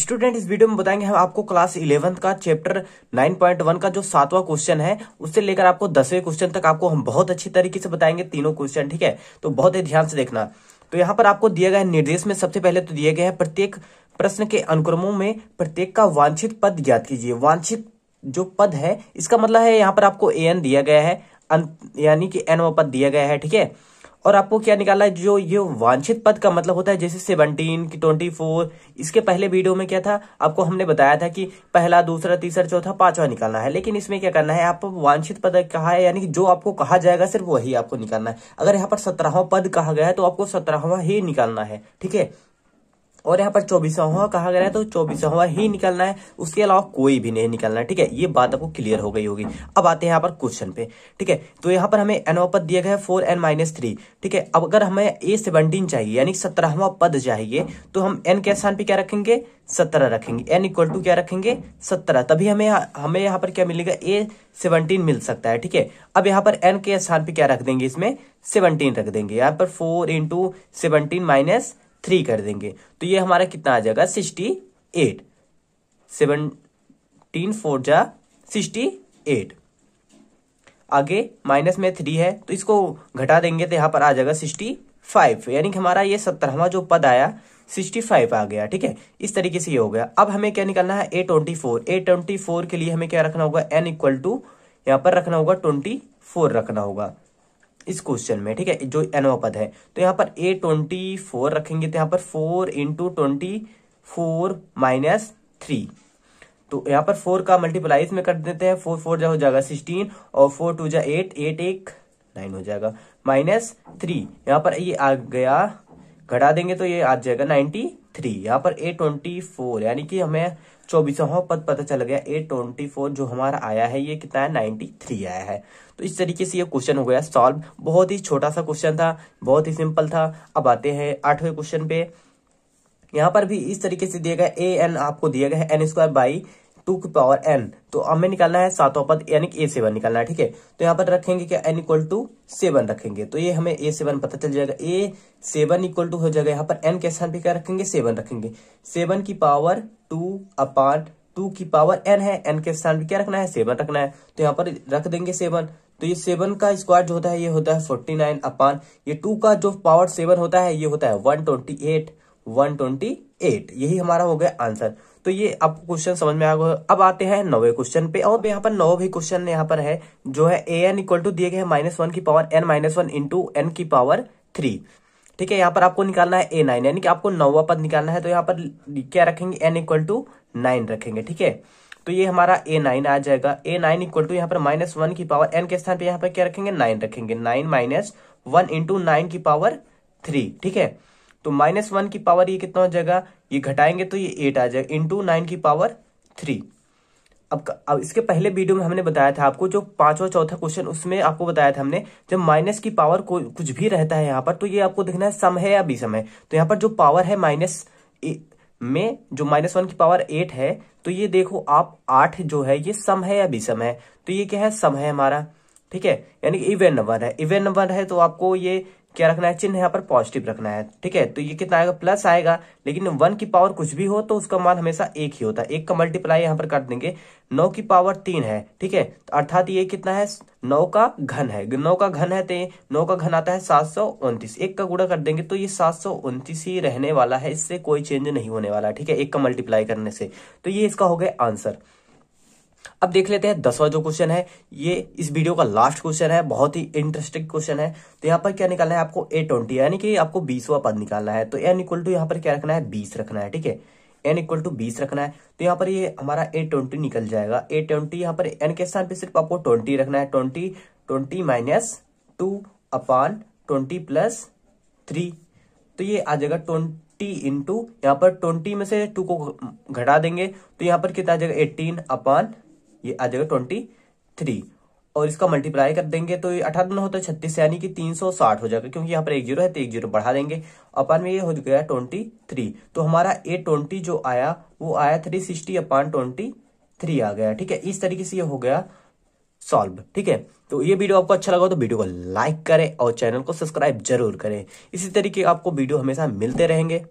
student इस video में बताएंगे हम आपको क्लास इलेवंथ का चैप्टर 9.1 का जो सातवां क्वेश्चन है उससे लेकर आपको दसवें क्वेश्चन तक आपको हम बहुत अच्छी तरीके से बताएंगे तीनों क्वेश्चन ठीक है तो बहुत ही ध्यान से देखना तो यहाँ पर आपको दिया गया निर्देश में सबसे पहले तो दिए गए हैं प्रत्येक प्रश्न के अनुक्रमों में प्रत्येक का वांछित पद ज्ञात कीजिए वांछित जो पद है इसका मतलब है यहाँ पर आपको ए दिया गया है यानी कि एनवा पद दिया गया है ठीक है और आपको क्या निकाला है जो ये वांछित पद का मतलब होता है जैसे सेवनटीन की ट्वेंटी फोर इसके पहले वीडियो में क्या था आपको हमने बताया था कि पहला दूसरा तीसरा चौथा पांचवा निकालना है लेकिन इसमें क्या करना है आपको वांछित पद कहा है यानी कि जो आपको कहा जाएगा सिर्फ वही आपको निकालना है अगर यहाँ पर सत्रहवा पद कहा गया है तो आपको सत्रहवा ही निकालना है ठीक है और यहाँ पर चौबीसवा कहा गया है तो चौबीसवा ही निकलना है उसके अलावा कोई भी नहीं निकलना है ठीक है ये बात आपको क्लियर हो गई होगी अब आते हैं यहाँ पर क्वेश्चन पे ठीक है तो यहाँ पर हमें एनवा पद दिया गया है फोर एन माइनस थ्री ठीक है अब अगर हमें ए सेवनटीन चाहिए यानी सत्रहवा पद चाहिए तो हम एन के स्थान पर क्या रखेंगे सत्रह रखेंगे एन इक्वल टू क्या रखेंगे सत्रह तभी हमें हमें यहाँ पर क्या मिलेगा ए सेवनटीन मिल सकता है ठीक है अब यहाँ पर एन के स्थान पर क्या रख देंगे इसमें सेवनटीन रख देंगे यहाँ पर four into seventeen minus three कर देंगे तो ये हमारा कितना आ जाएगा सिक्सटी एट सेवनटीन फोर जा सिक्सटी एट आगे माइनस में थ्री है तो इसको घटा देंगे तो यहाँ पर आ जाएगा सिक्सटी फाइव यानी कि हमारा ये सत्रहवा जो पद आया सिक्सटी फाइव आ गया ठीक है इस तरीके से ये हो गया अब हमें क्या निकालना है a twenty four a twenty four के लिए हमें क्या रखना होगा एन इक्वल टू यहाँ पर रखना होगा ट्वेंटी फोर रखना होगा इस क्वेश्चन में ठीक है जो एनवा पद है तो यहाँ पर ए ट्वेंटी फोर रखेंगे तो यहाँ पर four into twenty four minus three तो यहाँ पर फोर का मल्टीप्लाई इसमें कर देते हैं फोर फोर जो हो जाएगा सिक्सटीन और फोर टू जा एट एट एक नाइन हो जाएगा माइनस थ्री यहाँ पर ये आ गया घटा देंगे तो ये आ जाएगा नाइनटी थ्री यहाँ पर ए ट्वेंटी फोर यानी कि हमें चौबीसवा पद पता चल गया ए ट्वेंटी फोर जो हमारा आया है ये कितना है नाइन्टी थ्री आया है तो इस तरीके से ये क्वेश्चन हो गया सॉल्व बहुत ही छोटा सा क्वेश्चन था बहुत ही सिंपल था अब आते हैं आठवें क्वेश्चन पे यहाँ पर भी इस तरीके से दिया गया ए एन आपको दिया गया है एन स्क्वायर बाई टू की पावर एन तो हमें निकालना है सातवां पद यानी ए सेवन निकालना है ठीक है तो यहाँ पर रखेंगे क्या एन इक्वल टू सेवन रखेंगे तो ये हमें ए सेवन पता चल जाएगा ए सेवन इक्वल टू हो जाएगा यहाँ पर एन के स्थान पे क्या रखेंगे सेवन रखेंगे सेवन की पावर टू अपान टू की पावर एन है एन के स्थान पर क्या रखना है सेवन रखना है तो यहाँ पर रख देंगे सेवन तो ये सेवन का स्क्वायर जो होता है ये होता है फोर्टी नाइन अपान ये टू का जो पावर सेवन होता है ये होता है one twenty eight one twenty eight यही हमारा हो गया आंसर तो ये आपको क्वेश्चन समझ में आ गया अब आते हैं नौवे क्वेश्चन पे और यहाँ पर नौ भी क्वेश्चन यहाँ पर है जो है ए एन इक्वल टू दिए गए माइनस वन की power n minus one into n की पावर थ्री ठीक है यहाँ पर आपको निकालना है ए नाइन यानी कि आपको नौवा पद निकालना है तो यहाँ पर क्या रखेंगे एन इक्वल टू नाइन रखेंगे ठीक है तो ये हमारा ए नाइन आ जाएगा ए नाइन इक्वल टू यहाँ पर माइनस वन की पावर एन के स्थान पर यहाँ पर क्या रखेंगे नाइन रखेंगे nine minus one into nine की पावर थ्री ठीक है तो माइनस वन की पावर ये कितना हो जाएगा ये घटाएंगे तो ये एट आ जाएगा इंटू नाइन की पावर थ्री अब, अब इसके पहले वीडियो में हमने बताया था आपको जो पांचवा चौथा क्वेश्चन उसमें आपको बताया था हमने जब माइनस की पावर को कुछ भी रहता है यहाँ पर तो ये आपको देखना है सम है या विषम है तो यहाँ पर जो पावर है माइनस में जो माइनस वन की पावर एट है तो ये देखो आप आठ जो है ये सम है या विषम है तो ये क्या है सम है हमारा ठीक है यानी कि नंबर है इवेन नंबर है तो आपको ये क्या रखना है चिन्ह यहाँ पर पॉजिटिव रखना है ठीक है तो ये कितना आएगा प्लस आएगा लेकिन वन की पावर कुछ भी हो तो उसका मान हमेशा एक ही होता है एक का मल्टीप्लाई यहाँ पर कर देंगे नौ की पावर तीन है ठीक है तो अर्थात ये कितना है नौ का घन है नौ का घन है तो नौ का घन आता है सात सौ उनतीस एक का गुड़ा कर देंगे तो ये सात सौ उनतीस ही रहने वाला है इससे कोई चेंज नहीं होने वाला ठीक है एक का मल्टीप्लाई करने से तो ये इसका हो गया आंसर अब देख लेते हैं दसवा जो क्वेश्चन है ये इस वीडियो का लास्ट क्वेश्चन है बहुत ही इंटरेस्टिंग क्वेश्चन है तो यहाँ पर क्या निकालना है आपको ए ट्वेंटी यानी कि आपको बीसवा पद निकालना है तो एन इक्वल टू यहाँ पर क्या रखना है बीस रखना है ठीक है एन इक्वल टू बीस रखना है तो यहाँ पर ये हमारा ए ट्वेंटी निकल जाएगा ए ट्वेंटी यहाँ पर एन के स्थान पर सिर्फ आपको ट्वेंटी रखना है twenty twenty minus two upon twenty plus three तो ये आ जाएगा ट्वेंटी इंटू यहाँ पर ट्वेंटी में से टू को घटा देंगे तो यहाँ पर कितना आ जाएगा एटीन अपान ये आ जाएगा ट्वेंटी थ्री और इसका मल्टीप्लाई कर देंगे तो ये अठारह होता है छत्तीस यानी कि तीन सौ साठ हो जाएगा क्योंकि यहाँ पर एक जीरो है तो एक जीरो बढ़ा देंगे अपन में ये हो गया ट्वेंटी थ्री तो हमारा ए ट्वेंटी जो आया वो आया three sixty upon twenty three आ गया ठीक है इस तरीके से ये हो गया सॉल्व ठीक है तो ये वीडियो आपको अच्छा लगा तो वीडियो को लाइक करें और चैनल को सब्सक्राइब जरूर करें इसी तरीके आपको वीडियो हमेशा मिलते रहेंगे